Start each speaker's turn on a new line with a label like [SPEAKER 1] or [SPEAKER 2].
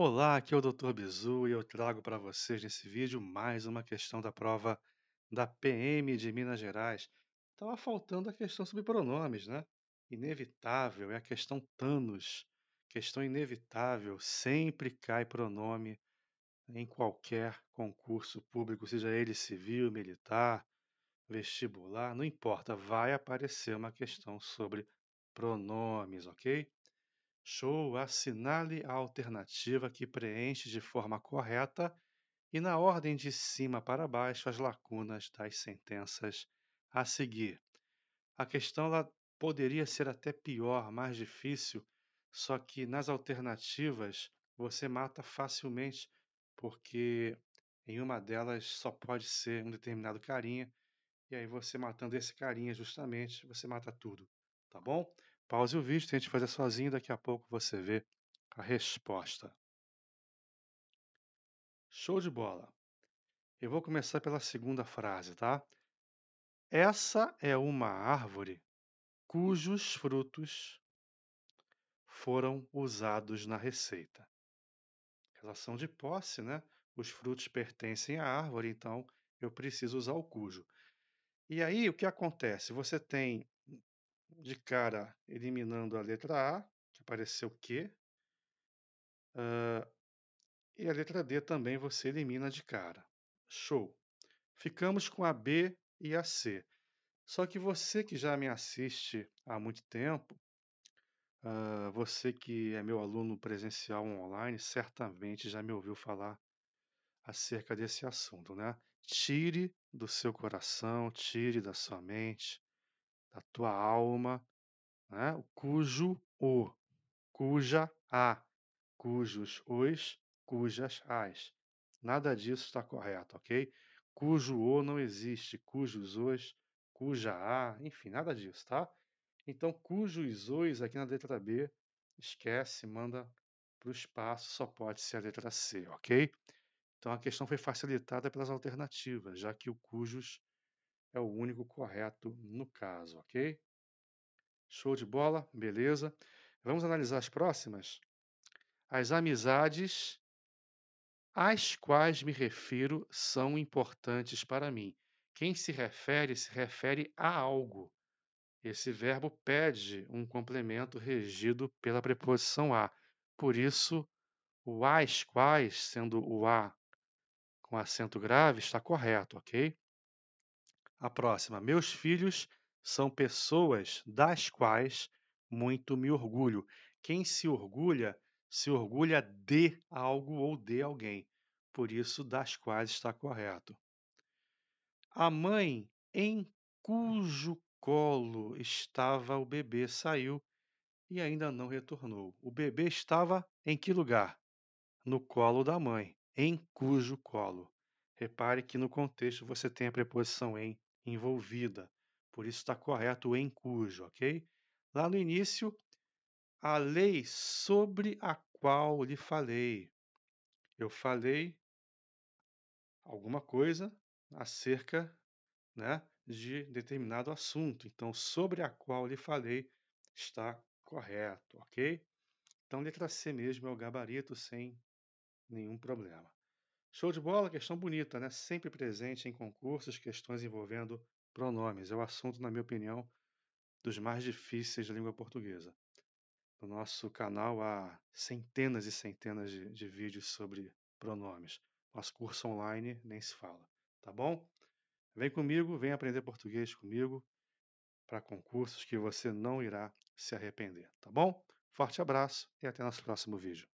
[SPEAKER 1] Olá, aqui é o Dr. Bizu e eu trago para vocês nesse vídeo mais uma questão da prova da PM de Minas Gerais. Estava faltando a questão sobre pronomes, né? Inevitável, é a questão Thanos. Questão inevitável, sempre cai pronome em qualquer concurso público, seja ele civil, militar, vestibular, não importa, vai aparecer uma questão sobre pronomes, ok? Show, assinale a alternativa que preenche de forma correta e na ordem de cima para baixo as lacunas das sentenças a seguir. A questão ela poderia ser até pior, mais difícil, só que nas alternativas você mata facilmente, porque em uma delas só pode ser um determinado carinha, e aí você matando esse carinha justamente, você mata tudo, tá bom? Pause o vídeo, tente fazer sozinho, daqui a pouco você vê a resposta. Show de bola! Eu vou começar pela segunda frase, tá? Essa é uma árvore cujos frutos foram usados na receita. Relação de posse, né? Os frutos pertencem à árvore, então eu preciso usar o cujo. E aí o que acontece? Você tem de cara eliminando a letra A, que apareceu Q. Uh, ah, e a letra D também você elimina de cara. Show! Ficamos com a B e a C. Só que você que já me assiste há muito tempo, uh, você que é meu aluno presencial online, certamente já me ouviu falar acerca desse assunto, né? Tire do seu coração, tire da sua mente da tua alma, né? cujo o, cuja a, cujos os, cujas as. Nada disso está correto, ok? Cujo o não existe, cujos os, cuja a, enfim, nada disso, tá? Então, cujos os aqui na letra B, esquece, manda para o espaço, só pode ser a letra C, ok? Então, a questão foi facilitada pelas alternativas, já que o cujos é o único correto no caso, ok? Show de bola, beleza. Vamos analisar as próximas? As amizades às quais me refiro são importantes para mim. Quem se refere, se refere a algo. Esse verbo pede um complemento regido pela preposição a. Por isso, o as quais, sendo o a com acento grave, está correto, ok? A próxima. Meus filhos são pessoas das quais muito me orgulho. Quem se orgulha, se orgulha de algo ou de alguém. Por isso, das quais está correto. A mãe em cujo colo estava o bebê saiu e ainda não retornou. O bebê estava em que lugar? No colo da mãe, em cujo colo. Repare que no contexto você tem a preposição em envolvida. Por isso está correto o em cujo, ok? Lá no início, a lei sobre a qual lhe falei. Eu falei alguma coisa acerca né, de determinado assunto. Então, sobre a qual lhe falei está correto, ok? Então, letra C mesmo é o gabarito sem nenhum problema. Show de bola, questão bonita, né? Sempre presente em concursos, questões envolvendo pronomes. É o assunto, na minha opinião, dos mais difíceis da língua portuguesa. No nosso canal há centenas e centenas de, de vídeos sobre pronomes. Nosso curso online nem se fala, tá bom? Vem comigo, vem aprender português comigo para concursos que você não irá se arrepender, tá bom? Forte abraço e até nosso próximo vídeo.